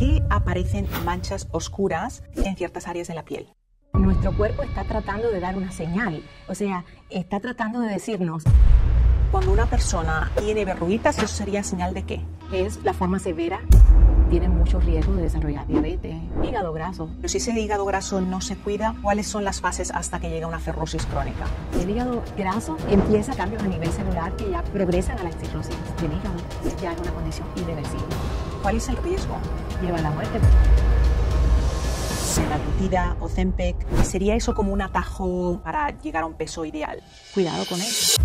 qué aparecen manchas oscuras en ciertas áreas de la piel? Nuestro cuerpo está tratando de dar una señal, o sea, está tratando de decirnos... Cuando una persona tiene verruguitas, ¿eso sería señal de qué? Es la forma severa tienen muchos riesgos de desarrollar diabetes, hígado graso. Pero si ese hígado graso no se cuida, ¿cuáles son las fases hasta que llega una ferrosis crónica? El hígado graso empieza cambios a nivel celular que ya progresan a la cirrosis del hígado. Ya es una condición irreversible. ¿Cuál es el riesgo? Lleva a la muerte semaglutida o Zenpec. ¿Sería eso como un atajo para llegar a un peso ideal? Cuidado con eso.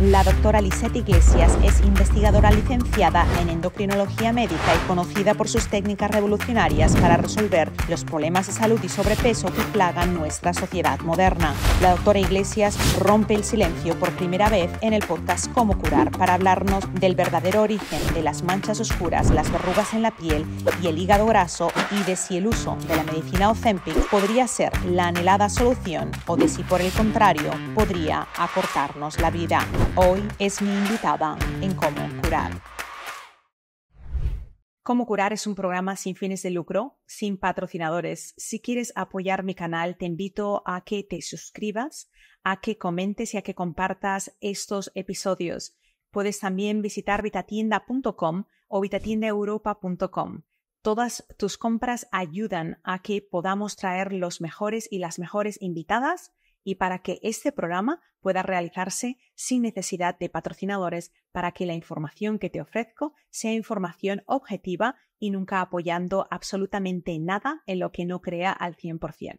La doctora Lisette Iglesias es investigadora licenciada en endocrinología médica y conocida por sus técnicas revolucionarias para resolver los problemas de salud y sobrepeso que plagan nuestra sociedad moderna. La doctora Iglesias rompe el silencio por primera vez en el podcast Cómo curar para hablarnos del verdadero origen de las manchas oscuras, las verrugas en la piel y el hígado graso y de si el uso de la medicina Ozempic podría ser la anhelada solución o de si por el contrario podría acortarnos la vida. Hoy es mi invitada en Cómo Curar. Cómo Curar es un programa sin fines de lucro, sin patrocinadores. Si quieres apoyar mi canal, te invito a que te suscribas, a que comentes y a que compartas estos episodios. Puedes también visitar vitatienda.com o vitatiendaeuropa.com. Todas tus compras ayudan a que podamos traer los mejores y las mejores invitadas y para que este programa pueda realizarse sin necesidad de patrocinadores para que la información que te ofrezco sea información objetiva y nunca apoyando absolutamente nada en lo que no crea al 100%.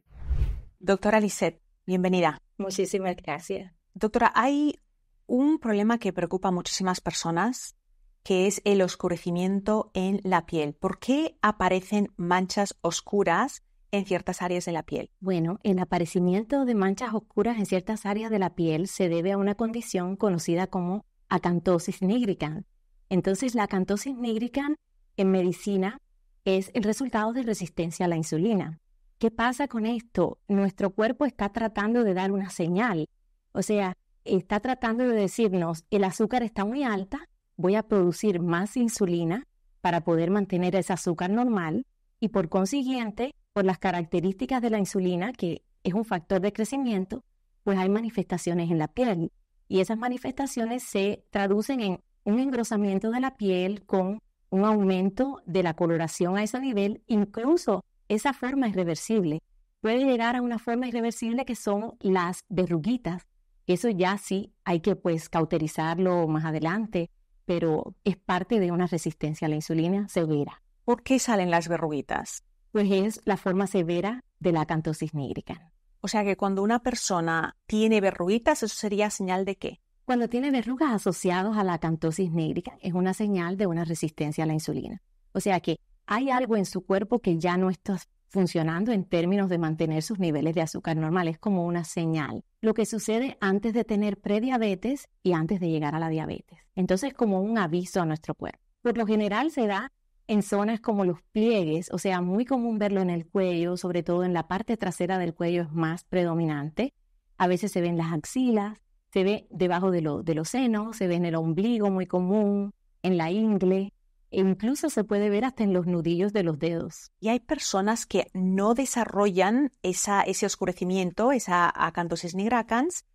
Doctora Lisette, bienvenida. Muchísimas gracias. Doctora, hay un problema que preocupa a muchísimas personas que es el oscurecimiento en la piel. ¿Por qué aparecen manchas oscuras en ciertas áreas de la piel? Bueno, el aparecimiento de manchas oscuras en ciertas áreas de la piel se debe a una condición conocida como acantosis nigricans. Entonces, la acantosis nigricans en medicina es el resultado de resistencia a la insulina. ¿Qué pasa con esto? Nuestro cuerpo está tratando de dar una señal, o sea, está tratando de decirnos, el azúcar está muy alta, voy a producir más insulina para poder mantener ese azúcar normal y por consiguiente por las características de la insulina, que es un factor de crecimiento, pues hay manifestaciones en la piel. Y esas manifestaciones se traducen en un engrosamiento de la piel con un aumento de la coloración a ese nivel. Incluso esa forma irreversible puede llegar a una forma irreversible que son las verruguitas. Eso ya sí hay que pues cauterizarlo más adelante, pero es parte de una resistencia a la insulina severa. ¿Por qué salen las verruguitas? pues es la forma severa de la acantosis nígrica. O sea que cuando una persona tiene verruguitas, ¿eso sería señal de qué? Cuando tiene verrugas asociadas a la acantosis nígrica, es una señal de una resistencia a la insulina. O sea que hay algo en su cuerpo que ya no está funcionando en términos de mantener sus niveles de azúcar normal. Es como una señal. Lo que sucede antes de tener prediabetes y antes de llegar a la diabetes. Entonces, como un aviso a nuestro cuerpo. Por lo general se da en zonas como los pliegues, o sea, muy común verlo en el cuello, sobre todo en la parte trasera del cuello es más predominante. A veces se ven las axilas, se ve debajo de, los senos, se ve en el ombligo muy común, en la ingle, e incluso se puede ver hasta en los nudillos de los dedos. Y hay personas que no desarrollan ese oscurecimiento, esa acantosis nigracans,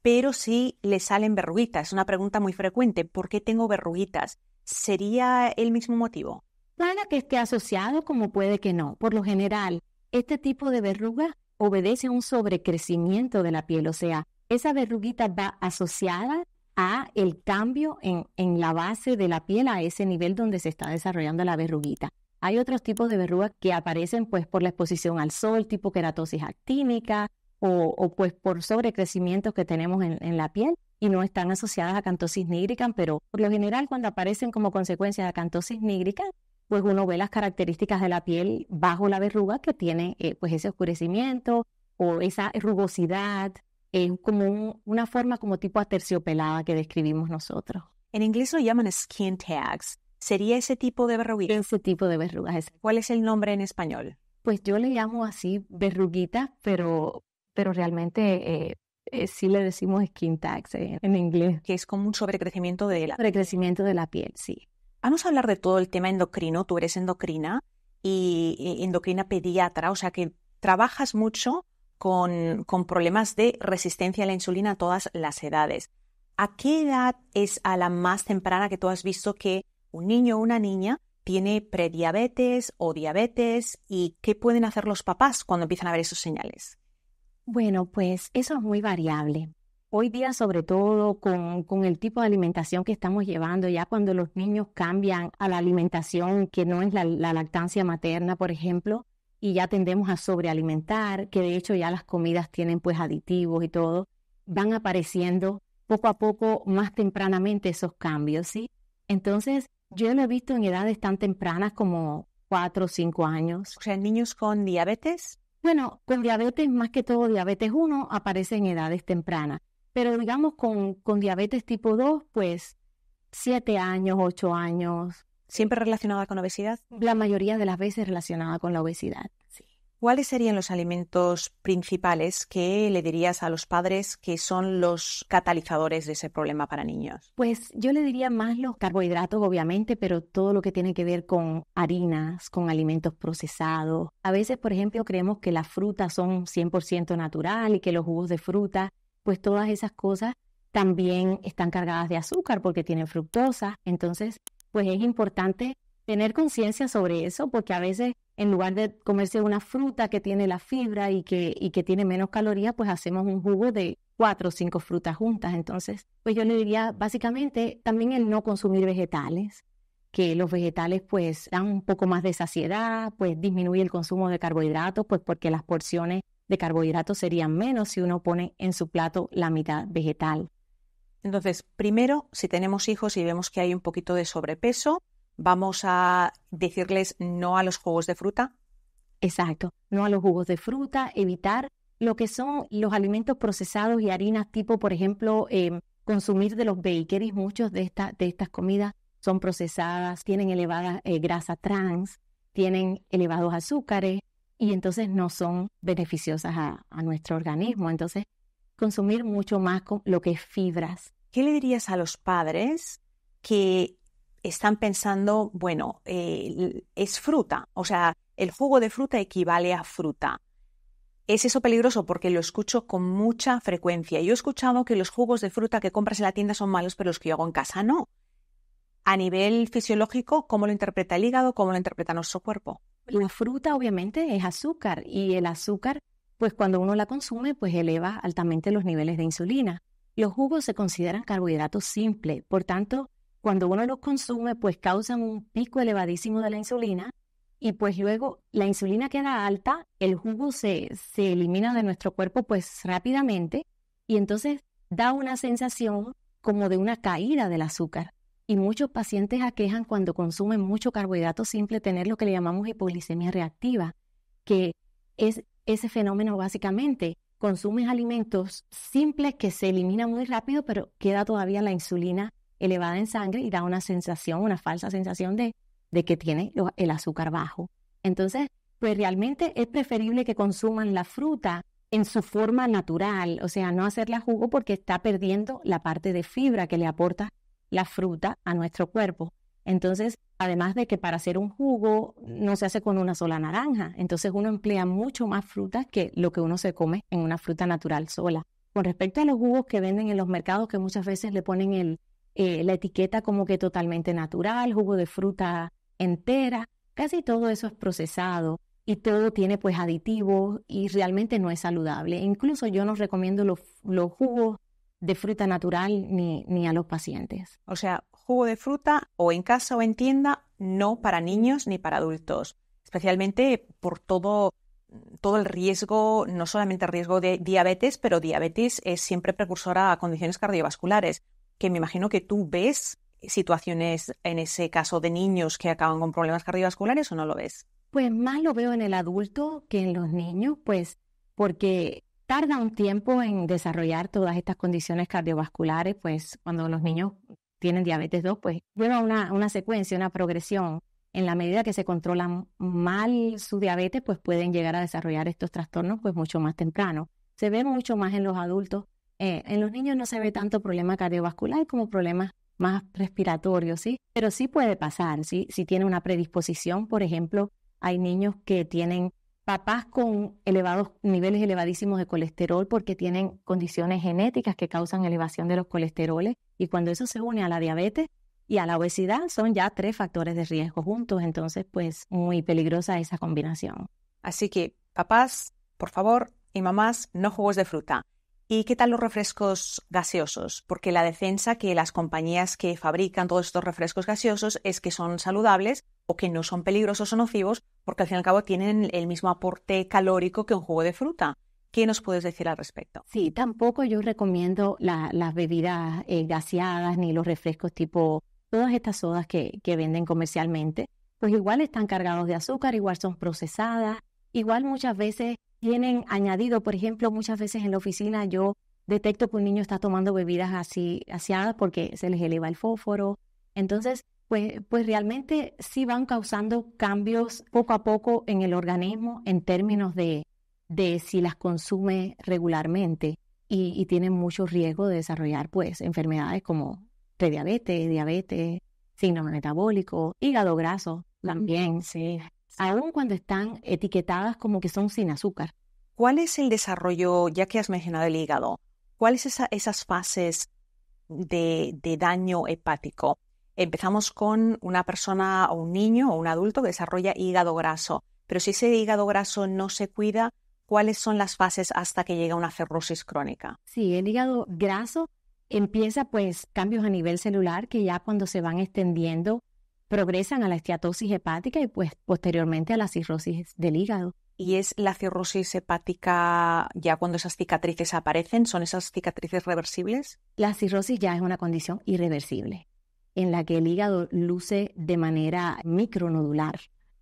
pero sí le salen verruguitas. Es una pregunta muy frecuente. ¿Por qué tengo verruguitas? ¿Sería el mismo motivo? Para que esté asociado como puede que no. Por lo general, este tipo de verruga obedece a un sobrecrecimiento de la piel, o sea, esa verruguita va asociada a el cambio en, la base de la piel, a ese nivel donde se está desarrollando la verruguita. Hay otros tipos de verrugas que aparecen pues por la exposición al sol, tipo queratosis actínica o, pues por sobrecrecimientos que tenemos en, la piel y no están asociadas a cantosis nigrican. pero por lo general cuando aparecen como consecuencia de cantosis nigrican, pues uno ve las características de la piel bajo la verruga que tiene eh, pues ese oscurecimiento o esa rugosidad, es como una forma como tipo aterciopelada que describimos nosotros. En inglés lo llaman skin tags. ¿Sería ese tipo de verruguitas? Ese tipo de verrugas. ¿Cuál es el nombre en español? Pues yo le llamo así verruguita, pero, pero realmente eh, eh, sí le decimos skin tags en, inglés. Que es como un sobrecrecimiento de la piel. Sobrecrecimiento de la piel, sí. Vamos a hablar de todo el tema endocrino. Tú eres endocrina y endocrina pediatra, o sea que trabajas mucho con, con problemas de resistencia a la insulina a todas las edades. ¿A qué edad es a la más temprana que tú has visto que un niño o una niña tiene prediabetes o diabetes y qué pueden hacer los papás cuando empiezan a ver esos señales? Bueno, pues eso es muy variable. Hoy día, sobre todo con, el tipo de alimentación que estamos llevando, ya cuando los niños cambian a la alimentación que no es la, lactancia materna, por ejemplo, y ya tendemos a sobrealimentar, que de hecho ya las comidas tienen pues aditivos y todo, van apareciendo poco a poco más tempranamente esos cambios, ¿sí? Entonces, yo lo he visto en edades tan tempranas como 4 o 5 años. O sea, niños con diabetes. Bueno, con diabetes, más que todo diabetes 1, aparece en edades tempranas pero digamos con, diabetes tipo 2, pues 7 años, 8 años. ¿Siempre relacionada con obesidad? La mayoría de las veces relacionada con la obesidad. ¿Cuáles serían los alimentos principales que le dirías a los padres que son los catalizadores de ese problema para niños? Pues yo le diría más los carbohidratos, obviamente, pero todo lo que tiene que ver con harinas, con alimentos procesados. A veces, por ejemplo, creemos que las frutas son 100% natural y que los jugos de fruta pues todas esas cosas también están cargadas de azúcar porque tienen fructosa. Entonces, pues es importante tener conciencia sobre eso porque a veces en lugar de comerse una fruta que tiene la fibra y que, y que tiene menos calorías, pues hacemos un jugo de cuatro o cinco frutas juntas. Entonces, pues yo le diría básicamente también el no consumir vegetales, que los vegetales pues dan un poco más de saciedad, pues disminuye el consumo de carbohidratos, pues porque las porciones de carbohidratos serían menos si uno pone en su plato la mitad vegetal. Entonces, primero, si tenemos hijos y vemos que hay un poquito de sobrepeso, vamos a decirles no a los jugos de fruta. Exacto, no a los jugos de fruta, evitar lo que son los alimentos procesados y harinas tipo, por ejemplo, em, consumir de los bakeries, muchos de, de estas comidas son procesadas, tienen elevada eh, grasa trans, tienen elevados azúcares, y entonces no son beneficiosas a, nuestro organismo. Entonces, consumir mucho más con lo que es fibras. ¿Qué le dirías a los padres que están pensando, bueno, es fruta, o sea, el jugo de fruta equivale a fruta? Es eso peligroso porque lo escucho con mucha frecuencia. Yo he escuchado que los jugos de fruta que compras en la tienda son malos, pero los que yo hago en casa no. A nivel fisiológico, ¿cómo lo interpreta el hígado? ¿Cómo lo interpreta nuestro cuerpo? La fruta obviamente es azúcar y el azúcar, pues cuando uno la consume, pues eleva altamente los niveles de insulina. Los jugos se consideran carbohidratos simples, por tanto, cuando uno los consume, pues causan un pico elevadísimo de la insulina y pues luego la insulina queda alta, el jugo se, se elimina de nuestro cuerpo pues rápidamente y entonces da una sensación como de una caída del azúcar. Y muchos pacientes aquejan cuando consumen mucho carbohidrato simple tener lo que le llamamos hipoglicemia reactiva, que es ese fenómeno básicamente. Consumes alimentos simples que se eliminan muy rápido, pero queda todavía la insulina elevada en sangre y da una sensación, una falsa sensación de, de que tiene el azúcar bajo. Entonces, pues realmente es preferible que consuman la fruta en su forma natural, o sea, no hacerla jugo porque está perdiendo la parte de fibra que le aporta la fruta a nuestro cuerpo. Entonces, además de que para hacer un jugo no se hace con una sola naranja, entonces uno emplea mucho más frutas que lo que uno se come en una fruta natural sola. Con respecto a los jugos que venden en los mercados, que muchas veces le ponen eh, la etiqueta como que totalmente natural, jugo de fruta entera, casi todo eso es procesado y todo tiene pues aditivos y realmente no es saludable. E incluso yo no recomiendo los jugos de fruta natural ni, ni a los pacientes. O sea, jugo de fruta o en casa o en tienda, no para niños ni para adultos, especialmente por todo todo el riesgo, no solamente el riesgo de diabetes, pero diabetes es siempre precursora a condiciones cardiovasculares, que me imagino que tú ves situaciones en ese caso de niños que acaban con problemas cardiovasculares o no lo ves. Pues más lo veo en el adulto que en los niños, pues porque tarda un tiempo en desarrollar todas estas condiciones cardiovasculares, pues cuando los niños tienen diabetes 2, pues lleva una, una secuencia, una progresión. En la medida que se controlan mal su diabetes, pues pueden llegar a desarrollar estos trastornos pues mucho más temprano. Se ve mucho más en los adultos. Eh, en los niños no se ve tanto problema cardiovascular como problemas más respiratorios, ¿sí? Pero sí puede pasar, ¿sí? Si tiene una predisposición, por ejemplo, hay niños que tienen papás con elevados niveles elevadísimos de colesterol porque tienen condiciones genéticas que causan elevación de los colesteroles y cuando eso se une a la diabetes y a la obesidad son ya tres factores de riesgo juntos, entonces pues muy peligrosa esa combinación. Así que papás, por favor, y mamás, no jugos de fruta. ¿Y qué tal los refrescos gaseosos? Porque la defensa que las compañías que fabrican todos estos refrescos gaseosos es que son saludables o que no son peligrosos o nocivos, porque al fin y al cabo tienen el mismo aporte calórico que un jugo de fruta. ¿Qué nos puedes decir al respecto? Sí, tampoco yo recomiendo las bebidas eh, gaseadas ni los refrescos tipo todas estas sodas que, que venden comercialmente. Pues igual están cargados de azúcar, igual son procesadas, igual muchas veces tienen añadido, por ejemplo, muchas veces en la oficina yo detecto que un niño está tomando bebidas así, aseadas porque se les eleva el fósforo. Entonces, pues, pues realmente sí van causando cambios poco a poco en el organismo en términos de, de si las consume regularmente y, y tienen mucho riesgo de desarrollar pues enfermedades como prediabetes, diabetes, síndrome metabólico, hígado graso también, sí aun cuando están etiquetadas como que son sin azúcar. ¿Cuál es el desarrollo, ya que has mencionado el hígado, cuáles son esas fases de, daño hepático? Empezamos con una persona o un niño o un adulto que desarrolla hígado graso, pero si ese hígado graso no se cuida, ¿cuáles son las fases hasta que llega una cirrosis crónica? Sí, el hígado graso empieza pues cambios a nivel celular que ya cuando se van extendiendo progresan a la esteatosis hepática y pues posteriormente a la cirrosis del hígado. ¿Y es la cirrosis hepática ya cuando esas cicatrices aparecen? ¿Son esas cicatrices reversibles? La cirrosis ya es una condición irreversible, en la que el hígado luce de manera micronodular,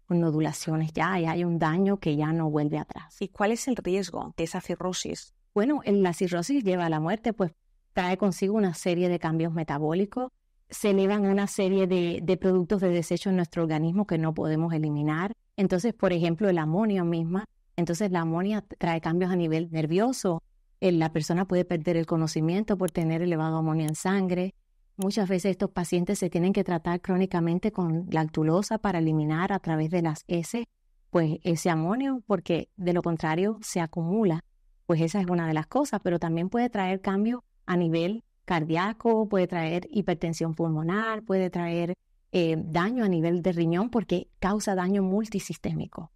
con nodulaciones ya, y hay un daño que ya no vuelve atrás. ¿Y cuál es el riesgo de esa cirrosis? Bueno, en la cirrosis lleva a la muerte, pues trae consigo una serie de cambios metabólicos, se elevan una serie de, productos de desecho en nuestro organismo que no podemos eliminar. Entonces, por ejemplo, el amonio misma. Entonces, la amonia trae cambios a nivel nervioso. Eh, la persona puede perder el conocimiento por tener elevado amonio en sangre. Muchas veces estos pacientes se tienen que tratar crónicamente con lactulosa para eliminar a través de las S pues ese amonio, porque de lo contrario se acumula. Pues esa es una de las cosas, pero también puede traer cambios a nivel cardíaco, puede traer hipertensión pulmonar, puede traer eh, daño a nivel de riñón porque causa daño multisistémico.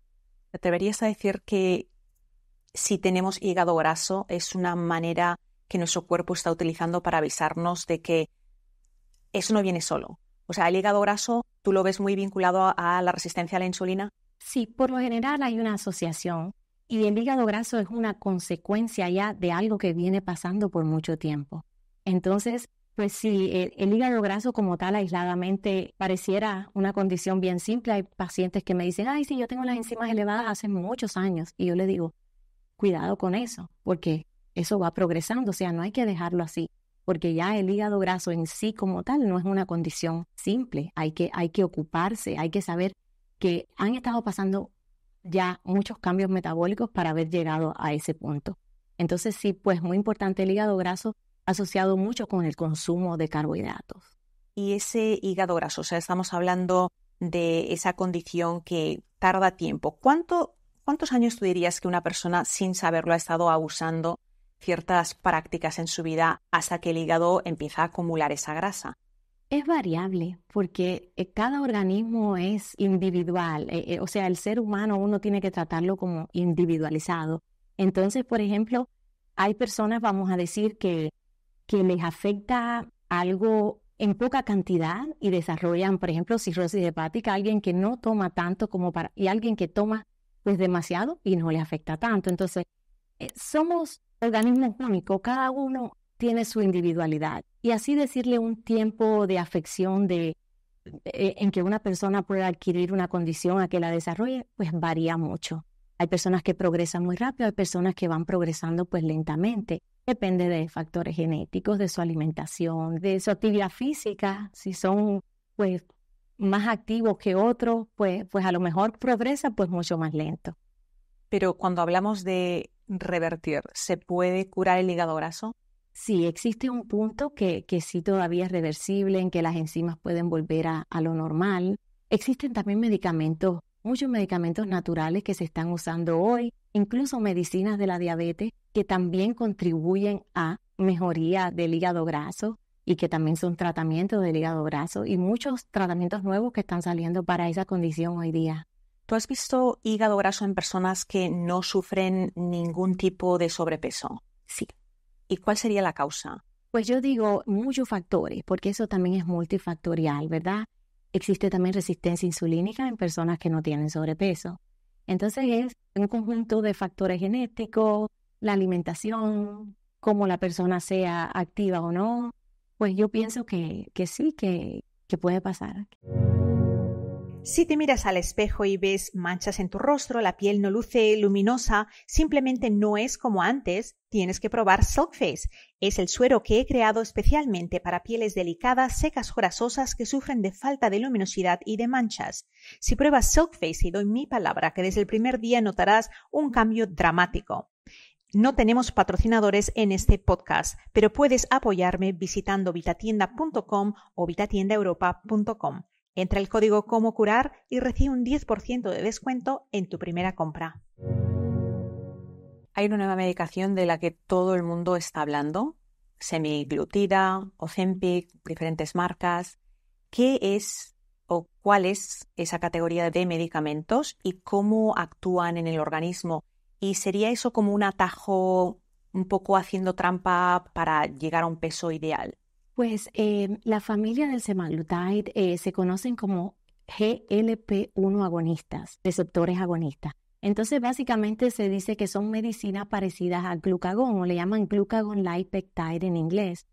¿Te atreverías a decir que si tenemos hígado graso es una manera que nuestro cuerpo está utilizando para avisarnos de que eso no viene solo? O sea, el hígado graso, ¿tú lo ves muy vinculado a la resistencia a la insulina? Sí, por lo general hay una asociación y el hígado graso es una consecuencia ya de algo que viene pasando por mucho tiempo. Entonces, pues sí, el, hígado graso como tal aisladamente pareciera una condición bien simple. Hay pacientes que me dicen, ay, sí, yo tengo las enzimas elevadas hace muchos años. Y yo le digo, cuidado con eso, porque eso va progresando, o sea, no hay que dejarlo así, porque ya el hígado graso en sí como tal no es una condición simple. Hay que, hay que ocuparse, hay que saber que han estado pasando ya muchos cambios metabólicos para haber llegado a ese punto. Entonces, sí, pues muy importante el hígado graso asociado mucho con el consumo de carbohidratos. Y ese hígado graso, o sea, estamos hablando de esa condición que tarda tiempo. ¿Cuánto, ¿Cuántos años tú dirías que una persona sin saberlo ha estado abusando ciertas prácticas en su vida hasta que el hígado empieza a acumular esa grasa? Es variable porque eh, cada organismo es individual, eh, eh, o sea, el ser humano uno tiene que tratarlo como individualizado. Entonces, por ejemplo, hay personas, vamos a decir, que que les afecta algo en poca cantidad y desarrollan, por ejemplo, cirrosis hepática, alguien que no toma tanto como para, y alguien que toma pues demasiado y no le afecta tanto. Entonces, eh, somos organismos económicos, cada uno tiene su individualidad. Y así decirle un tiempo de afección de, eh, en que una persona pueda adquirir una condición a que la desarrolle, pues varía mucho. Hay personas que progresan muy rápido, hay personas que van progresando pues lentamente. Depende de factores genéticos, de su alimentación, de su actividad física, si son pues más activos que otros, pues, pues a lo mejor progresa pues mucho más lento. Pero cuando hablamos de revertir, ¿se puede curar el hígado graso? Sí, existe un punto que, sí todavía es reversible, en que las enzimas pueden volver a, a lo normal. Existen también medicamentos muchos medicamentos naturales que se están usando hoy, incluso medicinas de la diabetes que también contribuyen a mejoría del hígado graso y que también son tratamientos del hígado graso y muchos tratamientos nuevos que están saliendo para esa condición hoy día. ¿Tú has visto hígado graso en personas que no sufren ningún tipo de sobrepeso? Sí. ¿Y cuál sería la causa? Pues yo digo muchos factores, porque eso también es multifactorial, ¿verdad? Existe también resistencia insulínica en personas que no tienen sobrepeso. Entonces es un conjunto de factores genéticos, la alimentación, cómo la persona sea activa o no. Pues yo pienso que, sí, que, que puede pasar. Si te miras al espejo y ves manchas en tu rostro, la piel no luce luminosa, simplemente no es como antes, tienes que probar Silkface. Es el suero que he creado especialmente para pieles delicadas, secas grasosas que sufren de falta de luminosidad y de manchas. Si pruebas Face y doy mi palabra que desde el primer día notarás un cambio dramático. No tenemos patrocinadores en este podcast, pero puedes apoyarme visitando vitatienda.com o vitatiendaeuropa.com. Entra el código COMO Curar y recibe un 10% de descuento en tu primera compra. Hay una nueva medicación de la que todo el mundo está hablando, semiglutida, Ozempic, diferentes marcas. ¿Qué es o cuál es esa categoría de medicamentos y cómo actúan en el organismo? ¿Y sería eso como un atajo un poco haciendo trampa para llegar a un peso ideal? Pues eh, la familia del semaglutide eh, se conocen como GLP-1 agonistas, receptores agonistas. Entonces, básicamente se dice que son medicinas parecidas a glucagón o le llaman glucagon light peptide en inglés.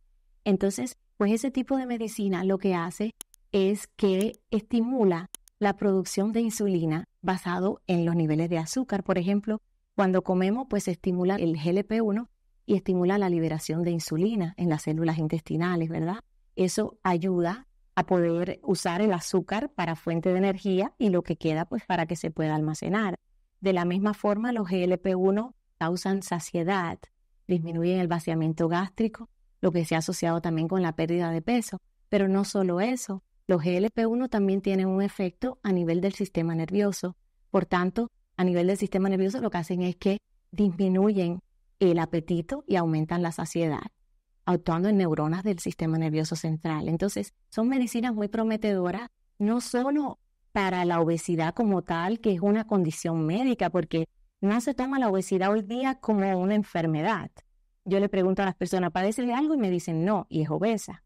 Entonces, pues ese tipo de medicina lo que hace es que estimula la producción de insulina basado en los niveles de azúcar. Por ejemplo, cuando comemos, pues estimula el GLP-1 y estimula la liberación de insulina en las células intestinales, ¿verdad? Eso ayuda a poder usar el azúcar para fuente de energía y lo que queda pues para que se pueda almacenar. De la misma forma, los GLP-1 causan saciedad, disminuyen el vaciamiento gástrico, lo que se ha asociado también con la pérdida de peso. Pero no solo eso, los GLP-1 también tienen un efecto a nivel del sistema nervioso. Por tanto, a nivel del sistema nervioso lo que hacen es que disminuyen el apetito y aumentan la saciedad, actuando en neuronas del sistema nervioso central. Entonces, son medicinas muy prometedoras, no solo para la obesidad como tal, que es una condición médica, porque no se toma la obesidad hoy día como una enfermedad. Yo le pregunto a las personas, ¿padece de algo? Y me dicen, no, y es obesa.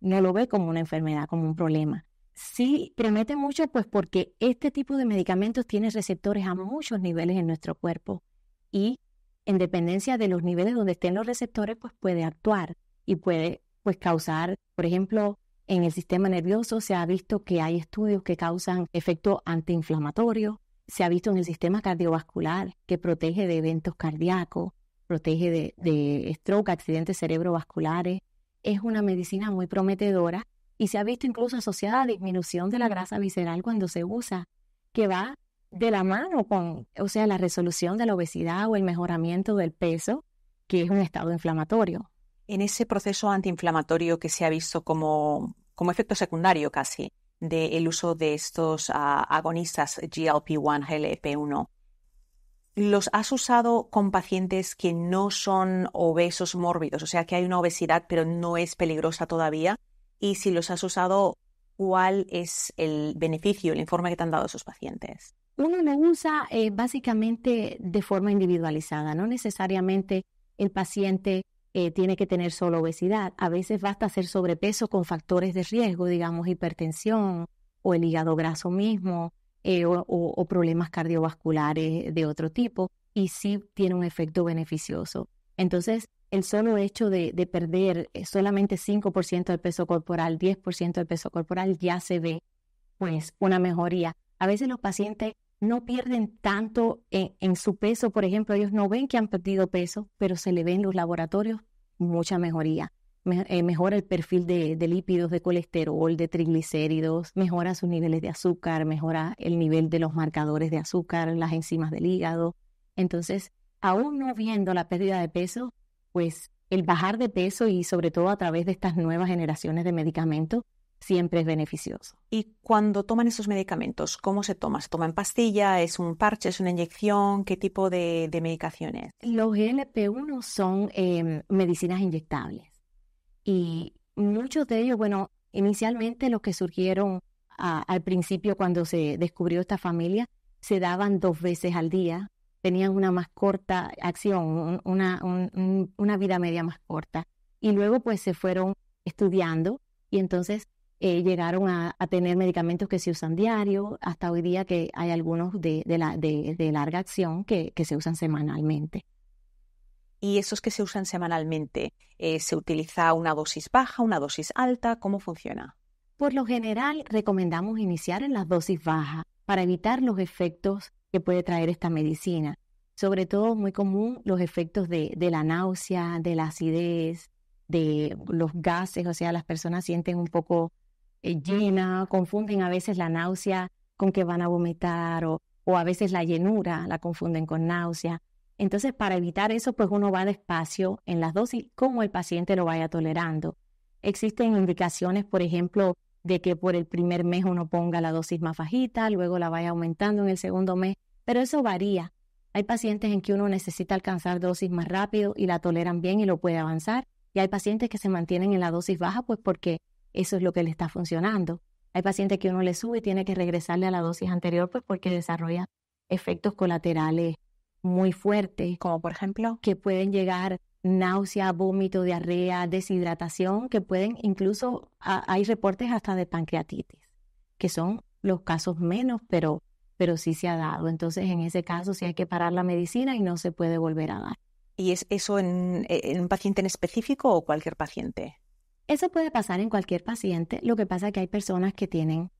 No lo ve como una enfermedad, como un problema. Sí, promete mucho, pues porque este tipo de medicamentos tiene receptores a muchos niveles en nuestro cuerpo y en dependencia de los niveles donde estén los receptores, pues puede actuar y puede pues causar, por ejemplo, en el sistema nervioso se ha visto que hay estudios que causan efecto antiinflamatorio, se ha visto en el sistema cardiovascular que protege de eventos cardíacos, protege de, de stroke, accidentes cerebrovasculares. Es una medicina muy prometedora y se ha visto incluso asociada a disminución de la grasa visceral cuando se usa, que va de la mano con, o sea, la resolución de la obesidad o el mejoramiento del peso, que es un estado inflamatorio. En ese proceso antiinflamatorio que se ha visto como, efecto secundario casi del uso de estos ah, agonistas GLP-1, GLP-1, ¿los has usado con pacientes que no son obesos mórbidos? O sea, que hay una obesidad pero no es peligrosa todavía. Y si los has usado, ¿cuál es el beneficio, el informe que te han dado esos pacientes? uno lo usa eh, básicamente de forma individualizada, no necesariamente el paciente eh, tiene que tener solo obesidad, a veces basta ser sobrepeso con factores de riesgo, digamos hipertensión o el hígado graso mismo eh, o, problemas cardiovasculares de otro tipo y sí tiene un efecto beneficioso. Entonces, el solo hecho de, perder solamente 5% del peso corporal, 10% del peso corporal, ya se ve pues una mejoría. A veces los pacientes no pierden tanto en, su peso. Por ejemplo, ellos no ven que han perdido peso, pero se le ve en los laboratorios mucha mejoría. Eh, mejora el perfil de, de, lípidos, de colesterol, de triglicéridos, mejora sus niveles de azúcar, mejora el nivel de los marcadores de azúcar, las enzimas del hígado. Entonces, aún no viendo la pérdida de peso, pues el bajar de peso y sobre todo a través de estas nuevas generaciones de medicamentos siempre es beneficioso. ¿Y cuando toman esos medicamentos, cómo se toma? ¿Se toma en pastilla? ¿Es un parche? ¿Es una inyección? ¿Qué tipo de, medicaciones? Los GLP-1 son em, medicinas inyectables y muchos de ellos, bueno, inicialmente los que surgieron al principio cuando se descubrió esta familia, se daban dos veces al día, tenían una más corta acción, una, una vida media más corta. Y luego pues se fueron estudiando y entonces eh, llegaron a, tener medicamentos que se usan diario, hasta hoy día que hay algunos de, de, larga acción que, se usan semanalmente. ¿Y esos que se usan semanalmente, eh, se utiliza una dosis baja, una dosis alta? ¿Cómo funciona? Por lo general, recomendamos iniciar en las dosis bajas para evitar los efectos que puede traer esta medicina. Sobre todo, muy común los efectos de la náusea, de la acidez, de los gases, o sea, las personas sienten un poco eh, llena, confunden a veces la náusea con que van a vomitar o, a veces la llenura la confunden con náusea. Entonces, para evitar eso, pues uno va despacio en las dosis como el paciente lo vaya tolerando. Existen indicaciones, por ejemplo, de que por el primer mes uno ponga la dosis más fajita luego la vaya aumentando en el segundo mes, pero eso varía. Hay pacientes en que uno necesita alcanzar dosis más rápido y la toleran bien y lo puede avanzar, y hay pacientes que se mantienen en la dosis baja pues porque eso es lo que le está funcionando. Hay pacientes que uno le sube y tiene que regresarle a la dosis anterior pues porque desarrolla efectos colaterales muy fuertes. Como por ejemplo. Que pueden llegar náusea, vómito, diarrea, deshidratación, que pueden incluso, hay reportes hasta de pancreatitis, que son los casos menos, pero, pero sí se ha dado. Entonces, en ese caso, sí hay que parar la medicina y no se puede volver a dar. ¿Y es eso en un paciente en específico o cualquier paciente? Eso puede pasar en cualquier paciente, lo que pasa es que hay personas que tienen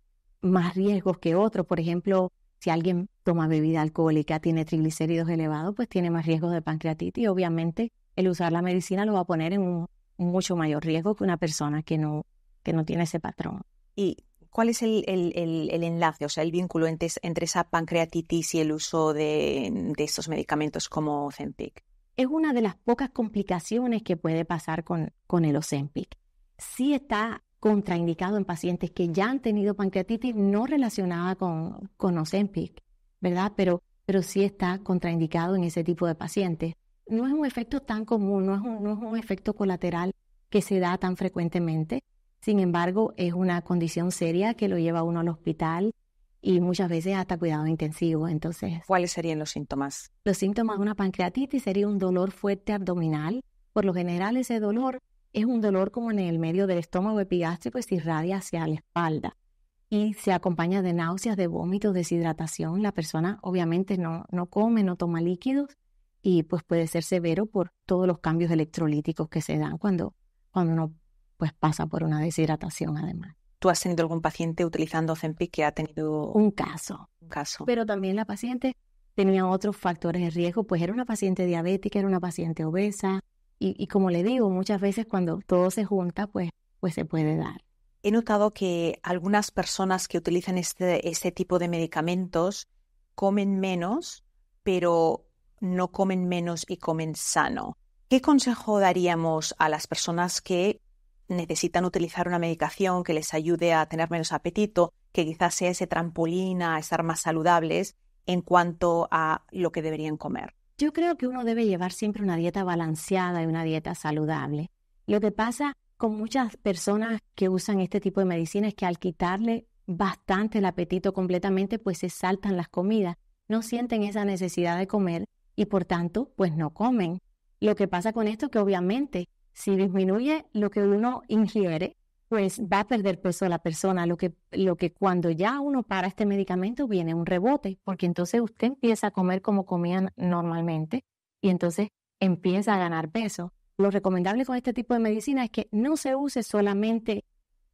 más riesgos que otros, por ejemplo, si alguien toma bebida alcohólica, tiene triglicéridos elevados, pues tiene más riesgos de pancreatitis y obviamente el usar la medicina lo va a poner en un, mucho mayor riesgo que una persona que no, que no tiene ese patrón. ¿Y cuál es el, enlace, o sea, el vínculo entre, esa pancreatitis y el uso de, estos medicamentos como Ozempic? Es una de las pocas complicaciones que puede pasar con, con el Ozempic sí está contraindicado en pacientes que ya han tenido pancreatitis no relacionada con, con Ozempic, ¿verdad? Pero, pero sí está contraindicado en ese tipo de pacientes. No es un efecto tan común, no es un, no es un efecto colateral que se da tan frecuentemente. Sin embargo, es una condición seria que lo lleva uno al hospital y muchas veces hasta cuidado intensivo. Entonces, ¿cuáles serían los síntomas? Los síntomas de una pancreatitis sería un dolor fuerte abdominal. Por lo general, ese dolor es un dolor como en el medio del estómago epigástrico y pues, se irradia hacia la espalda. Y se acompaña de náuseas, de vómitos, deshidratación. La persona obviamente no, come, no toma líquidos y pues puede ser severo por todos los cambios electrolíticos que se dan cuando, cuando uno pues pasa por una deshidratación además. ¿Tú has tenido algún paciente utilizando Zempic que ha tenido un caso? Un caso. Pero también la paciente tenía otros factores de riesgo, pues era una paciente diabética, era una paciente obesa, y, como le digo, muchas veces cuando todo se junta, pues, pues se puede dar. He notado que algunas personas que utilizan este, este tipo de medicamentos comen menos, pero no comen menos y comen sano. ¿Qué consejo daríamos a las personas que necesitan utilizar una medicación que les ayude a tener menos apetito, que quizás sea ese trampolín a estar más saludables en cuanto a lo que deberían comer? Yo creo que uno debe llevar siempre una dieta balanceada y una dieta saludable. Lo que pasa con muchas personas que usan este tipo de medicina es que al quitarle bastante el apetito completamente, pues se saltan las comidas, no sienten esa necesidad de comer y por tanto, pues no comen. Lo que pasa con esto es que obviamente si disminuye lo que uno ingiere, pues va a perder peso la persona. Lo que, lo que cuando ya uno para este medicamento viene un rebote, porque entonces usted empieza a comer como comían normalmente y entonces empieza a ganar peso. Lo recomendable con este tipo de medicina es que no se use solamente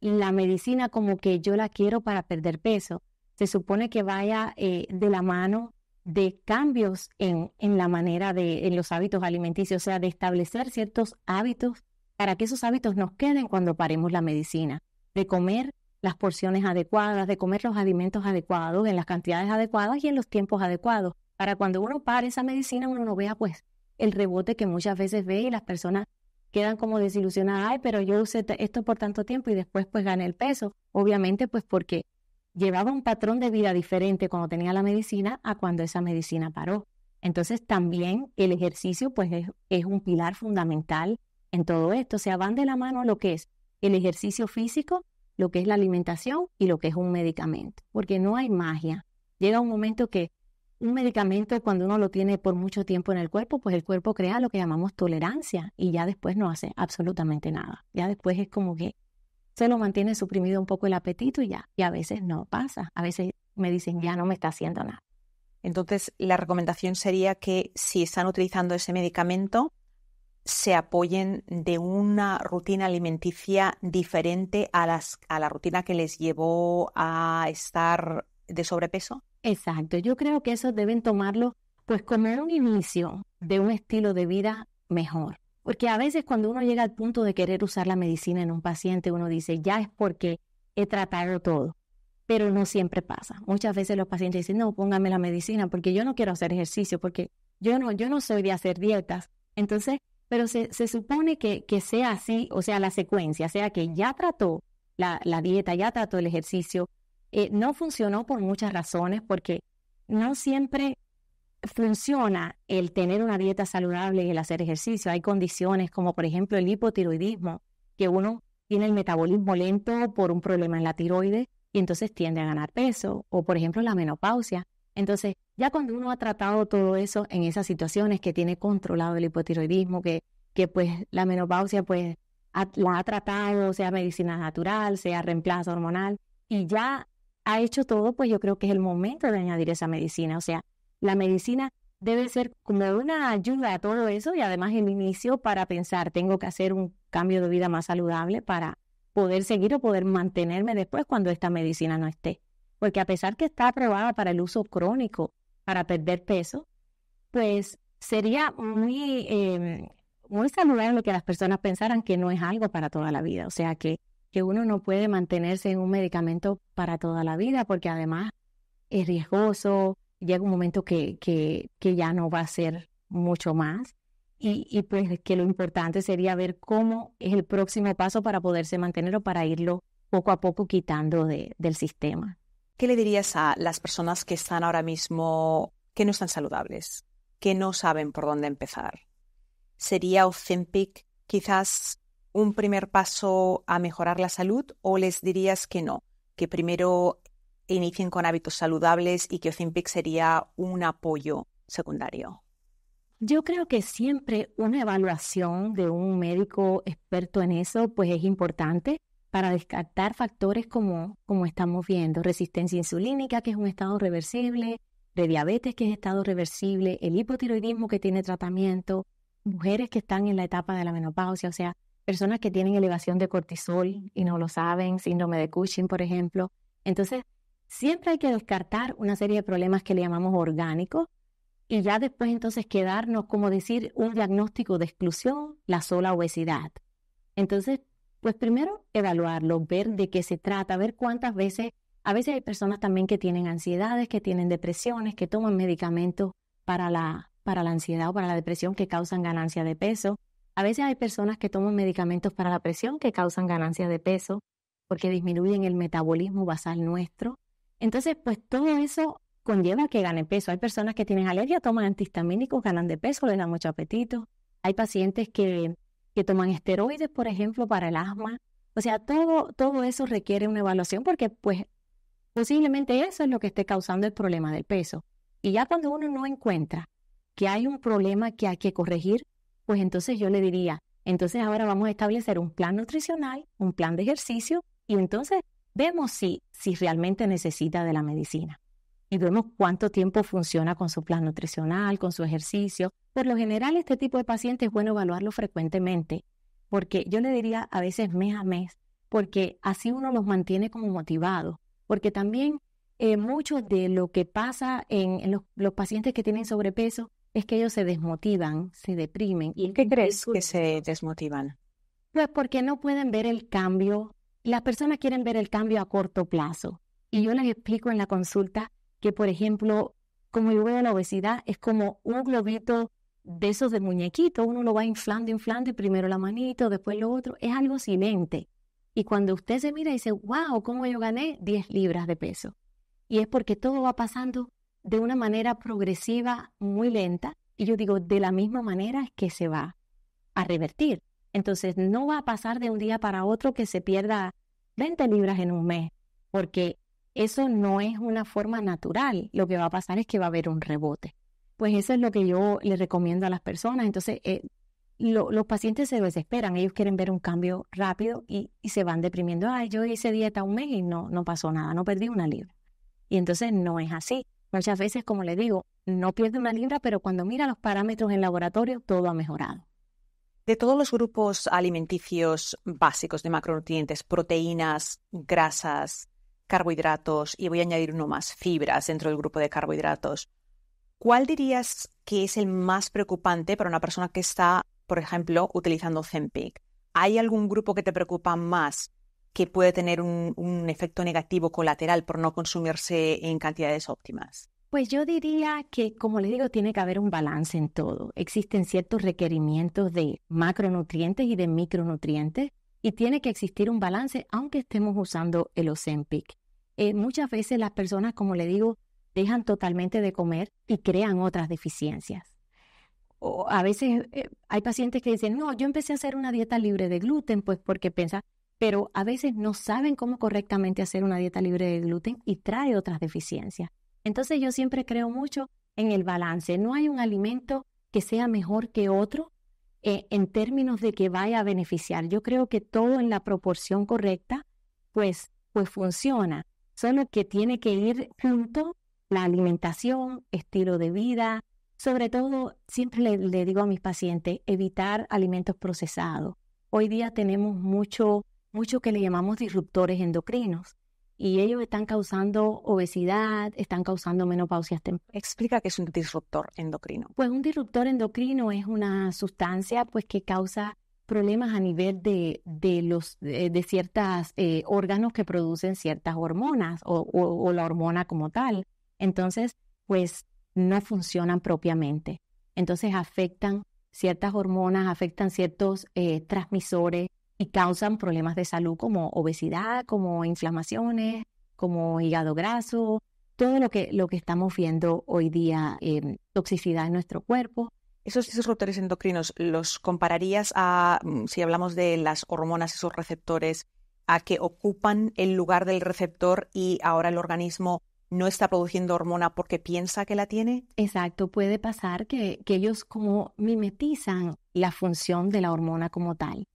la medicina como que yo la quiero para perder peso. Se supone que vaya eh, de la mano de cambios en, en la manera de en los hábitos alimenticios, o sea, de establecer ciertos hábitos para que esos hábitos nos queden cuando paremos la medicina, de comer las porciones adecuadas, de comer los alimentos adecuados, en las cantidades adecuadas y en los tiempos adecuados, para cuando uno pare esa medicina uno no vea pues el rebote que muchas veces ve y las personas quedan como desilusionadas, ay, pero yo usé esto por tanto tiempo y después pues gané el peso, obviamente pues porque llevaba un patrón de vida diferente cuando tenía la medicina a cuando esa medicina paró. Entonces también el ejercicio pues es, es un pilar fundamental en todo esto. O sea, van de la mano lo que es el ejercicio físico, lo que es la alimentación y lo que es un medicamento, porque no hay magia. Llega un momento que un medicamento cuando uno lo tiene por mucho tiempo en el cuerpo, pues el cuerpo crea lo que llamamos tolerancia y ya después no hace absolutamente nada. Ya después es como que se lo mantiene suprimido un poco el apetito y ya. Y a veces no pasa. A veces me dicen, ya no me está haciendo nada. Entonces, la recomendación sería que si están utilizando ese medicamento, se apoyen de una rutina alimenticia diferente a, las, a la rutina que les llevó a estar de sobrepeso? Exacto, yo creo que eso deben tomarlo pues como un inicio de un estilo de vida mejor. Porque a veces cuando uno llega al punto de querer usar la medicina en un paciente, uno dice, ya es porque he tratado todo. Pero no siempre pasa. Muchas veces los pacientes dicen, no, póngame la medicina porque yo no quiero hacer ejercicio, porque yo no, yo no soy de hacer dietas. Entonces, pero se, supone que, sea así, o sea, la secuencia, sea que ya trató la, dieta, ya trató el ejercicio, eh, no funcionó por muchas razones, porque no siempre funciona el tener una dieta saludable y el hacer ejercicio. Hay condiciones como por ejemplo el hipotiroidismo, que uno tiene el metabolismo lento por un problema en la tiroides y entonces tiende a ganar peso, o por ejemplo la menopausia, entonces, ya cuando uno ha tratado todo eso en esas situaciones que tiene controlado el hipotiroidismo, que, pues la menopausia pues ha, la ha tratado, sea medicina natural, sea reemplazo hormonal, y ya ha hecho todo, pues yo creo que es el momento de añadir esa medicina. O sea, la medicina debe ser como una ayuda a todo eso y además el inicio para pensar, tengo que hacer un cambio de vida más saludable para poder seguir o poder mantenerme después cuando esta medicina no esté porque a pesar que está aprobada para el uso crónico, para perder peso, pues sería muy, eh, muy saludable que las personas pensaran que no es algo para toda la vida, o sea que, que uno no puede mantenerse en un medicamento para toda la vida, porque además es riesgoso, llega un momento que, que, ya no va a ser mucho más. Y, pues que lo importante sería ver cómo es el próximo paso para poderse mantener o para irlo poco a poco quitando del sistema. ¿Qué le dirías a las personas que están ahora mismo, que no están saludables, que no saben por dónde empezar? ¿Sería Ozempic quizás un primer paso a mejorar la salud o les dirías que no, que primero inicien con hábitos saludables y que Ozempic sería un apoyo secundario? Yo creo que siempre una evaluación de un médico experto en eso pues es importante para descartar factores como, como estamos viendo, resistencia insulínica, que es un estado reversible, de diabetes, que es estado reversible, el hipotiroidismo, que tiene tratamiento, mujeres que están en la etapa de la menopausia, o sea, personas que tienen elevación de cortisol y no lo saben, síndrome de Cushing, por ejemplo. Entonces, siempre hay que descartar una serie de problemas que le llamamos orgánicos y ya después entonces quedarnos, como decir, un diagnóstico de exclusión, la sola obesidad. Entonces, pues primero, evaluarlo, ver de qué se trata, ver cuántas veces, a veces hay personas también que tienen ansiedades, que tienen depresiones, que toman medicamentos para la, para la ansiedad o para la depresión que causan ganancia de peso. A veces hay personas que toman medicamentos para la presión que causan ganancia de peso porque disminuyen el metabolismo basal nuestro. Entonces, pues todo eso conlleva que gane peso. Hay personas que tienen alergia, toman antihistamínicos, ganan de peso, le da mucho apetito. Hay pacientes que que toman esteroides, por ejemplo, para el asma. O sea, todo, todo eso requiere una evaluación porque pues posiblemente eso es lo que esté causando el problema del peso. Y ya cuando uno no encuentra que hay un problema que hay que corregir, pues entonces yo le diría, entonces ahora vamos a establecer un plan nutricional, un plan de ejercicio y entonces vemos si, si realmente necesita de la medicina y vemos cuánto tiempo funciona con su plan nutricional, con su ejercicio. Por lo general, este tipo de pacientes es bueno evaluarlo frecuentemente, porque yo le diría a veces mes a mes, porque así uno los mantiene como motivados, porque también eh, mucho de lo que pasa en, los, pacientes que tienen sobrepeso es que ellos se desmotivan, se deprimen. ¿Y qué crees que se desmotivan? Pues porque no pueden ver el cambio. Las personas quieren ver el cambio a corto plazo. Y yo les explico en la consulta que, por ejemplo, como yo veo la obesidad, es como un globito de esos de muñequito, uno lo va inflando, inflando, y primero la manito, después lo otro, es algo silente. Y cuando usted se mira y dice, wow, ¿cómo yo gané 10 libras de peso? Y es porque todo va pasando de una manera progresiva, muy lenta, y yo digo, de la misma manera es que se va a revertir. Entonces, no va a pasar de un día para otro que se pierda 20 libras en un mes, porque eso no es una forma natural. Lo que va a pasar es que va a haber un rebote. Pues eso es lo que yo le recomiendo a las personas. Entonces, eh, los pacientes se desesperan, ellos quieren ver un cambio rápido y, se van deprimiendo. Ay, yo hice dieta un mes y no, no pasó nada, no perdí una libra. Y entonces no es así. Muchas veces, como les digo, no pierde una libra, pero cuando mira los parámetros en laboratorio, todo ha mejorado. De todos los grupos alimenticios básicos de macronutrientes, proteínas, grasas, carbohidratos y voy a añadir uno más, fibras dentro del grupo de carbohidratos. ¿Cuál dirías que es el más preocupante para una persona que está, por ejemplo, utilizando Zempic? ¿Hay algún grupo que te preocupa más que puede tener un, efecto negativo colateral por no consumirse en cantidades óptimas? Pues yo diría que, como les digo, tiene que haber un balance en todo. Existen ciertos requerimientos de macronutrientes y de micronutrientes y tiene que existir un balance aunque estemos usando el Ozempic. Eh, muchas veces las personas, como le digo, dejan totalmente de comer y crean otras deficiencias. a veces eh, hay pacientes que dicen, no, yo empecé a hacer una dieta libre de gluten, pues porque piensa, pero a veces no saben cómo correctamente hacer una dieta libre de gluten y trae otras deficiencias. Entonces yo siempre creo mucho en el balance. No hay un alimento que sea mejor que otro eh, en términos de que vaya a beneficiar. Yo creo que todo en la proporción correcta, pues, pues funciona los que tiene que ir junto la alimentación, estilo de vida, sobre todo, siempre le, digo a mis pacientes, evitar alimentos procesados. Hoy día tenemos mucho, mucho que le llamamos disruptores endocrinos y ellos están causando obesidad, están causando menopausias tempranas. Explica qué es un disruptor endocrino. Pues un disruptor endocrino es una sustancia pues que causa problemas a nivel de, los de, ciertos eh, órganos que producen ciertas hormonas o, la hormona como tal. Entonces, pues no funcionan propiamente. Entonces afectan ciertas hormonas, afectan ciertos eh, transmisores y causan problemas de salud como obesidad, como inflamaciones, como hígado graso, todo lo que, lo que estamos viendo hoy día, eh, toxicidad en nuestro cuerpo. ¿Esos disruptores endocrinos los compararías a, mm, si hablamos de las hormonas, esos receptores, a que ocupan el lugar del receptor y ahora el organismo no está produciendo hormona porque piensa que la tiene? Exacto, puede pasar que, ellos como mimetizan la función de la hormona como tal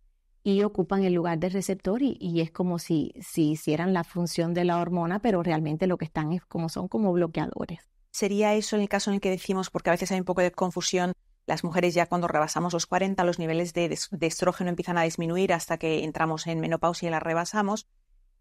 y ocupan el lugar del receptor y, es como si, si hicieran la función de la hormona, pero realmente lo que están es como son como bloqueadores. ¿Sería eso en el caso en el que decimos, porque a veces hay un poco de confusión, las mujeres ya cuando rebasamos los 40, los niveles de, estrógeno empiezan a disminuir hasta que entramos en menopausia y la rebasamos,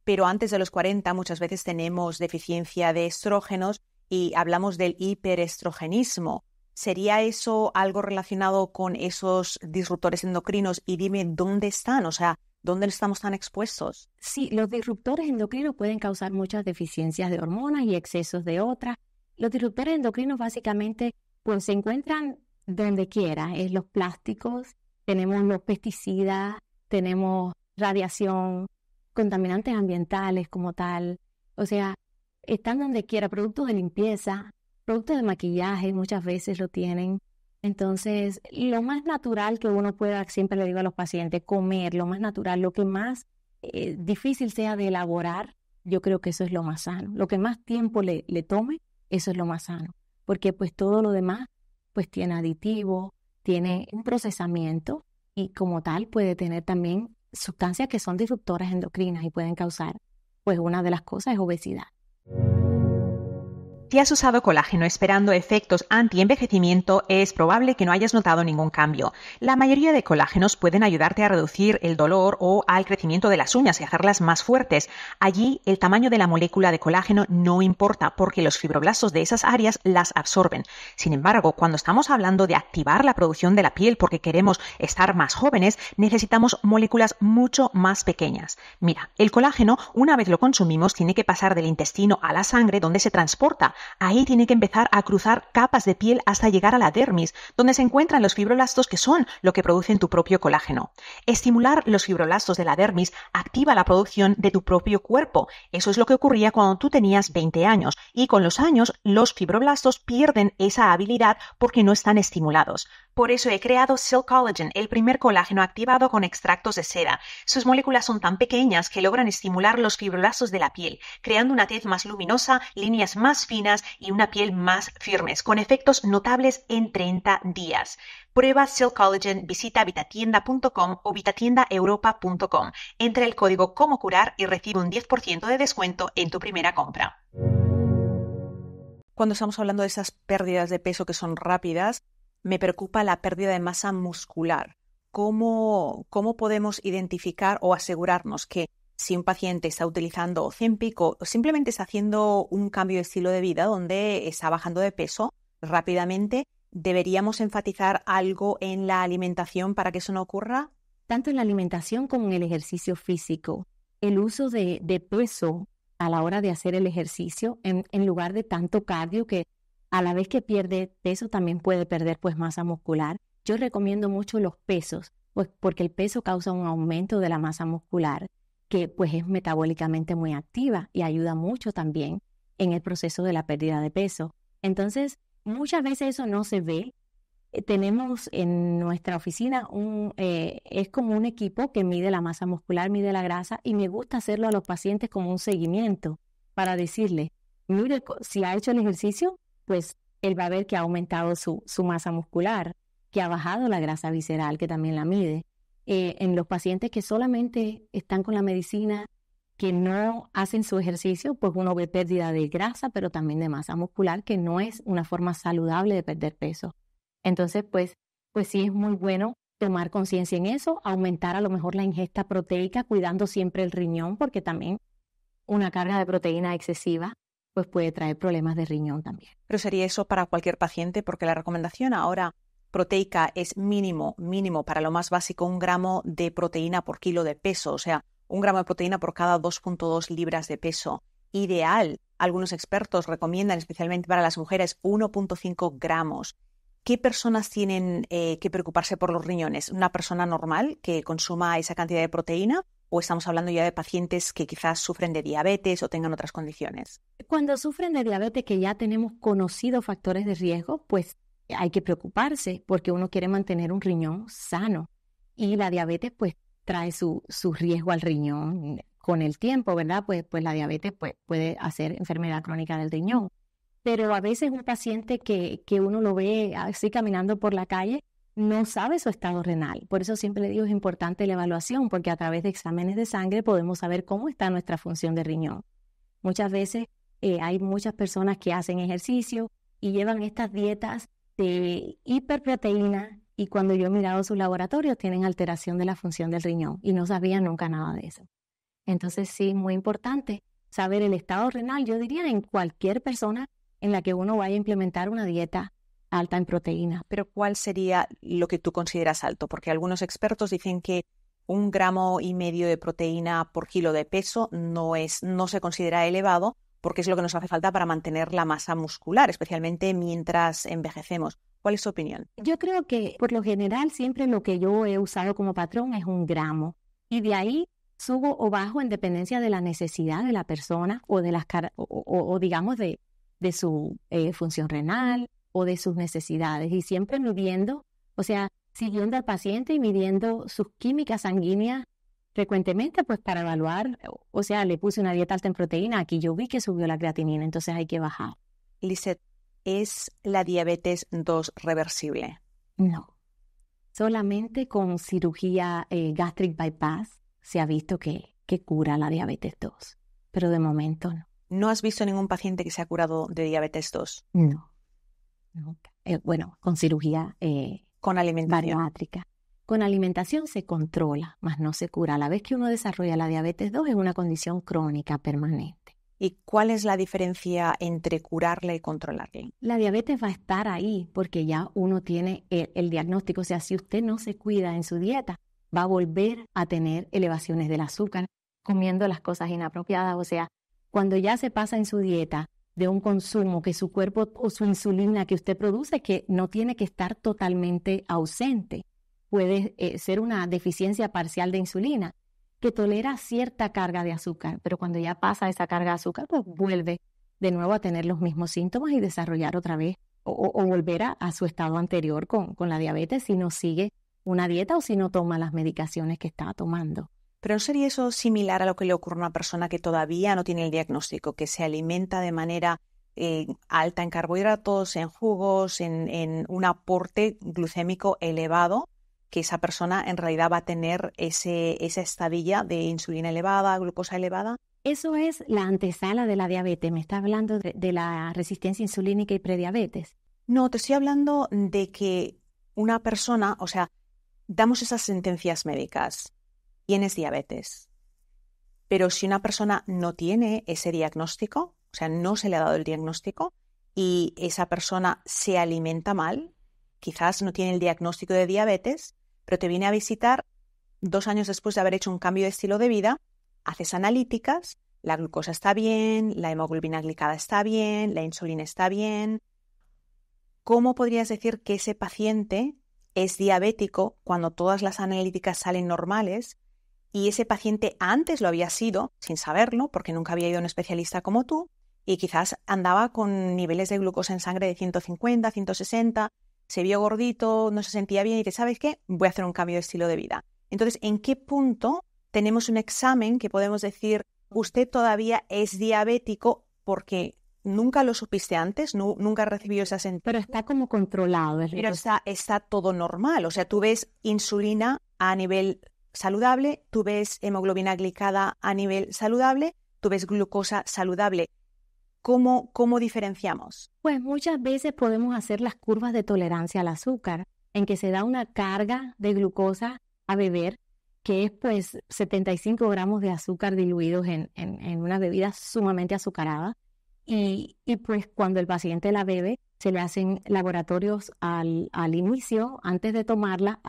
pero antes de los 40 muchas veces tenemos deficiencia de estrógenos y hablamos del hiperestrogenismo. ¿Sería eso algo relacionado con esos disruptores endocrinos? Y dime, ¿dónde están? O sea, ¿dónde estamos tan expuestos? Sí, los disruptores endocrinos pueden causar muchas deficiencias de hormonas y excesos de otras. Los disruptores endocrinos básicamente pues, se encuentran donde quiera, es los plásticos, tenemos los pesticidas, tenemos radiación, contaminantes ambientales como tal, o sea, están donde quiera, productos de limpieza, productos de maquillaje muchas veces lo tienen. Entonces, lo más natural que uno pueda, siempre le digo a los pacientes, comer, lo más natural, lo que más eh, difícil sea de elaborar, yo creo que eso es lo más sano. Lo que más tiempo le, le tome, eso es lo más sano, porque pues todo lo demás pues tiene aditivo, tiene un procesamiento y como tal puede tener también sustancias que son disruptoras endocrinas y pueden causar, pues una de las cosas es obesidad. Si has usado colágeno esperando efectos anti-envejecimiento, es probable que no hayas notado ningún cambio. La mayoría de colágenos pueden ayudarte a reducir el dolor o al crecimiento de las uñas y hacerlas más fuertes. Allí, el tamaño de la molécula de colágeno no importa porque los fibroblastos de esas áreas las absorben. Sin embargo, cuando estamos hablando de activar la producción de la piel porque queremos estar más jóvenes, necesitamos moléculas mucho más pequeñas. Mira, el colágeno, una vez lo consumimos, tiene que pasar del intestino a la sangre donde se transporta Ahí tiene que empezar a cruzar capas de piel hasta llegar a la dermis, donde se encuentran los fibroblastos que son lo que producen tu propio colágeno. Estimular los fibroblastos de la dermis activa la producción de tu propio cuerpo. Eso es lo que ocurría cuando tú tenías 20 años y con los años los fibroblastos pierden esa habilidad porque no están estimulados. Por eso he creado Silk Collagen, el primer colágeno activado con extractos de seda. Sus moléculas son tan pequeñas que logran estimular los fibroblastos de la piel, creando una tez más luminosa, líneas más finas y una piel más firmes, con efectos notables en 30 días. Prueba Silk Collagen, visita vitatienda.com o vitatiendaeuropa.com. Entra el código cómo Curar y recibe un 10% de descuento en tu primera compra. Cuando estamos hablando de esas pérdidas de peso que son rápidas, me preocupa la pérdida de masa muscular. cómo podemos identificar o asegurarnos que si un paciente está utilizando pico o simplemente está haciendo un cambio de estilo de vida donde está bajando de peso rápidamente, ¿deberíamos enfatizar algo en la alimentación para que eso no ocurra? Tanto en la alimentación como en el ejercicio físico, el uso de, peso a la hora de hacer el ejercicio en, lugar de tanto cardio que a la vez que pierde peso también puede perder pues masa muscular. Yo recomiendo mucho los pesos, pues, porque el peso causa un aumento de la masa muscular que pues es metabólicamente muy activa y ayuda mucho también en el proceso de la pérdida de peso. Entonces, muchas veces eso no se ve. Eh, tenemos en nuestra oficina un, eh, es como un equipo que mide la masa muscular, mide la grasa y me gusta hacerlo a los pacientes como un seguimiento para decirle, mire, si ha hecho el ejercicio, pues él va a ver que ha aumentado su, su masa muscular, que ha bajado la grasa visceral, que también la mide eh, en los pacientes que solamente están con la medicina, que no hacen su ejercicio, pues uno ve pérdida de grasa, pero también de masa muscular, que no es una forma saludable de perder peso. Entonces, pues, pues sí es muy bueno tomar conciencia en eso, aumentar a lo mejor la ingesta proteica, cuidando siempre el riñón, porque también una carga de proteína excesiva pues puede traer problemas de riñón también. Pero sería eso para cualquier paciente, porque la recomendación ahora proteica es mínimo, mínimo para lo más básico, un gramo de proteína por kilo de peso, o sea, un gramo de proteína por cada 2.2 libras de peso. Ideal, algunos expertos recomiendan, especialmente para las mujeres, 1.5 gramos. ¿Qué personas tienen eh, que preocuparse por los riñones? ¿Una persona normal que consuma esa cantidad de proteína? ¿O estamos hablando ya de pacientes que quizás sufren de diabetes o tengan otras condiciones? Cuando sufren de diabetes, que ya tenemos conocidos factores de riesgo, pues hay que preocuparse porque uno quiere mantener un riñón sano y la diabetes pues trae su, riesgo al riñón con el tiempo, ¿verdad? Pues, pues la diabetes pues, puede hacer enfermedad crónica del riñón. Pero a veces un paciente que, uno lo ve así caminando por la calle no sabe su estado renal. Por eso siempre le digo es importante la evaluación porque a través de exámenes de sangre podemos saber cómo está nuestra función de riñón. Muchas veces eh, hay muchas personas que hacen ejercicio y llevan estas dietas de hiperproteína y cuando yo he mirado sus laboratorios tienen alteración de la función del riñón y no sabía nunca nada de eso. Entonces sí, muy importante saber el estado renal, yo diría en cualquier persona en la que uno vaya a implementar una dieta alta en proteína. Pero ¿cuál sería lo que tú consideras alto? Porque algunos expertos dicen que un gramo y medio de proteína por kilo de peso no es, no se considera elevado, porque es lo que nos hace falta para mantener la masa muscular, especialmente mientras envejecemos. ¿Cuál es su opinión? Yo creo que por lo general siempre lo que yo he usado como patrón es un gramo y de ahí subo o bajo en dependencia de la necesidad de la persona o de las o, digamos de, de su eh, función renal o de sus necesidades y siempre midiendo, o sea, siguiendo al paciente y midiendo sus químicas sanguíneas frecuentemente pues para evaluar, o sea, le puse una dieta alta en proteína, aquí yo vi que subió la creatinina, entonces hay que bajar. dice, ¿es la diabetes 2 reversible? No. Solamente con cirugía eh, gastric bypass se ha visto que, que cura la diabetes 2, pero de momento no. ¿No has visto ningún paciente que se ha curado de diabetes 2? No. Eh, bueno, con cirugía. Eh, con alimentación. Bariátrica. Con alimentación se controla, mas no se cura. A la vez que uno desarrolla la diabetes 2 es una condición crónica permanente. ¿Y cuál es la diferencia entre curarla y controlarla? La diabetes va a estar ahí porque ya uno tiene el, el diagnóstico. O sea, si usted no se cuida en su dieta, va a volver a tener elevaciones del azúcar comiendo las cosas inapropiadas. O sea, cuando ya se pasa en su dieta de un consumo que su cuerpo o su insulina que usted produce, que no tiene que estar totalmente ausente puede eh, ser una deficiencia parcial de insulina, que tolera cierta carga de azúcar, pero cuando ya pasa esa carga de azúcar, pues vuelve de nuevo a tener los mismos síntomas y desarrollar otra vez o, volver a, su estado anterior con, la diabetes si no sigue una dieta o si no toma las medicaciones que está tomando. Pero ¿sería eso similar a lo que le ocurre a una persona que todavía no tiene el diagnóstico, que se alimenta de manera eh, alta en carbohidratos, en jugos, en, un aporte glucémico elevado, que esa persona en realidad va a tener esa estadilla de insulina elevada, glucosa elevada. Eso es la antesala de la diabetes. Me está hablando de, de la resistencia insulínica y prediabetes. No, te estoy hablando de que una persona, o sea, damos esas sentencias médicas. Tienes diabetes. Pero si una persona no tiene ese diagnóstico, o sea, no se le ha dado el diagnóstico y esa persona se alimenta mal, quizás no tiene el diagnóstico de diabetes, pero te viene a visitar dos años después de haber hecho un cambio de estilo de vida, haces analíticas, la glucosa está bien, la hemoglobina glicada está bien, la insulina está bien. ¿Cómo podrías decir que ese paciente es diabético cuando todas las analíticas salen normales y ese paciente antes lo había sido sin saberlo porque nunca había ido a un especialista como tú y quizás andaba con niveles de glucosa en sangre de 150, 160, se vio gordito, no se sentía bien y dice, ¿sabes qué? Voy a hacer un cambio de estilo de vida. Entonces, ¿en qué punto tenemos un examen que podemos decir, usted todavía es diabético porque nunca lo supiste antes, nunca recibió esa sentencia. Pero está como controlado. Es Pero está, está todo normal. O sea, tú ves insulina a nivel saludable, tú ves hemoglobina glicada a nivel saludable, tú ves glucosa saludable. ¿Cómo, ¿Cómo diferenciamos? Pues muchas veces podemos hacer las curvas de tolerancia al azúcar, en que se da una carga de glucosa a beber, que es pues 75 gramos de azúcar diluidos en, una bebida sumamente azucarada. Y, pues cuando el paciente la bebe, se le hacen laboratorios al, al inicio, antes de tomarla.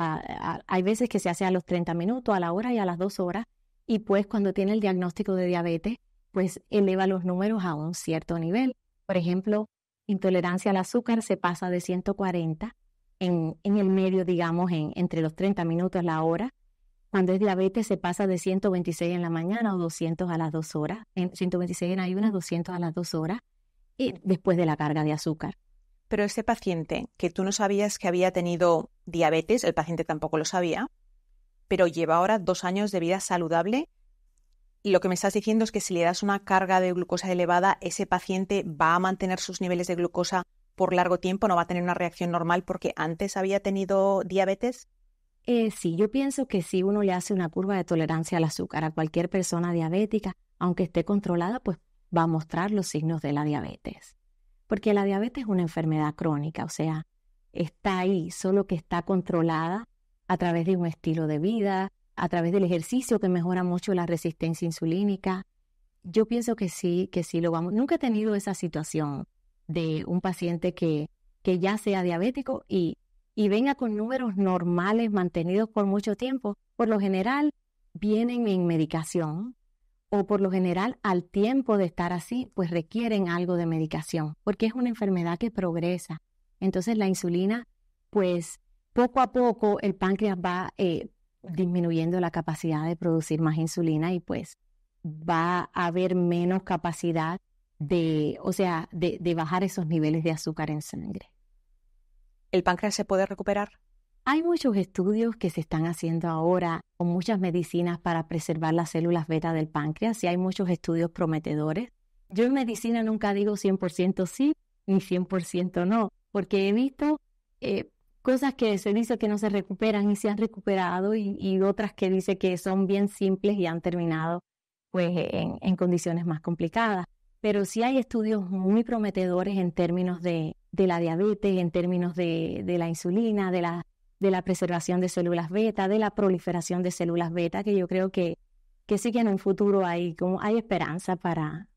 hay veces que se hace a los 30 minutos, a la hora y a las dos horas. Y pues cuando tiene el diagnóstico de diabetes, pues eleva los números a un cierto nivel. Por ejemplo, intolerancia al azúcar se pasa de 140 en, en el medio, digamos, entre los 30 minutos a la hora. Cuando es diabetes se pasa de 126 en la mañana o 200 a las 2 horas, en 126 en ayunas, 200 a las 2 horas, y después de la carga de azúcar. Pero ese paciente que tú no sabías que había tenido diabetes, el paciente tampoco lo sabía, pero lleva ahora dos años de vida saludable lo que me estás diciendo es que si le das una carga de glucosa elevada, ese paciente va a mantener sus niveles de glucosa por largo tiempo, no va a tener una reacción normal porque antes había tenido diabetes. Eh, sí, yo pienso que si uno le hace una curva de tolerancia al azúcar a cualquier persona diabética, aunque esté controlada, pues va a mostrar los signos de la diabetes. Porque la diabetes es una enfermedad crónica, o sea, está ahí, solo que está controlada a través de un estilo de vida, a través del ejercicio que mejora mucho la resistencia insulínica. Yo pienso que sí, que sí lo vamos. Nunca he tenido esa situación de un paciente que, ya sea diabético y, y venga con números normales mantenidos por mucho tiempo. Por lo general, vienen en medicación o por lo general al tiempo de estar así, pues requieren algo de medicación, porque es una enfermedad que progresa. Entonces la insulina, pues poco a poco el páncreas va eh, disminuyendo la capacidad de producir más insulina y pues va a haber menos capacidad de, o sea, de, bajar esos niveles de azúcar en sangre. ¿El páncreas se puede recuperar? Hay muchos estudios que se están haciendo ahora con muchas medicinas para preservar las células beta del páncreas y hay muchos estudios prometedores. Yo en medicina nunca digo 100% sí ni 100% no, porque he visto eh, cosas que se dice que no se recuperan y se han recuperado y, otras que dice que son bien simples y han terminado pues en, condiciones más complicadas. Pero sí hay estudios muy prometedores en términos de, la diabetes, en términos de, la insulina, de la, preservación de células beta, de la proliferación de células beta, que yo creo que, que sí que en un futuro hay, como, hay esperanza para,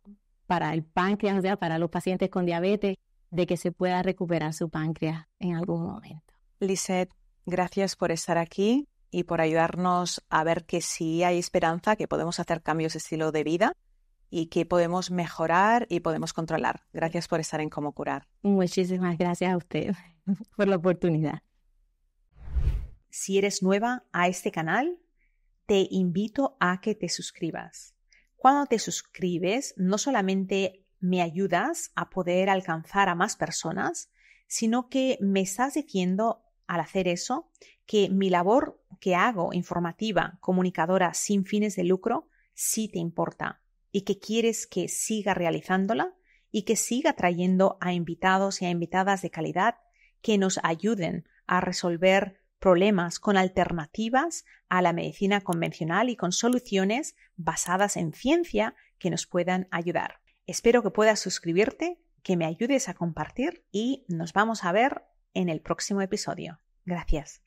para el páncreas, o sea, para los pacientes con diabetes, de que se pueda recuperar su páncreas en algún momento. Lisette, gracias por estar aquí y por ayudarnos a ver que sí hay esperanza, que podemos hacer cambios de estilo de vida y que podemos mejorar y podemos controlar. Gracias por estar en Cómo Curar. Muchísimas gracias a usted por la oportunidad. Si eres nueva a este canal, te invito a que te suscribas. Cuando te suscribes, no solamente me ayudas a poder alcanzar a más personas, sino que me estás diciendo al hacer eso que mi labor que hago, informativa, comunicadora, sin fines de lucro, sí te importa y que quieres que siga realizándola y que siga trayendo a invitados y a invitadas de calidad que nos ayuden a resolver problemas con alternativas a la medicina convencional y con soluciones basadas en ciencia que nos puedan ayudar. Espero que puedas suscribirte, que me ayudes a compartir y nos vamos a ver en el próximo episodio. Gracias.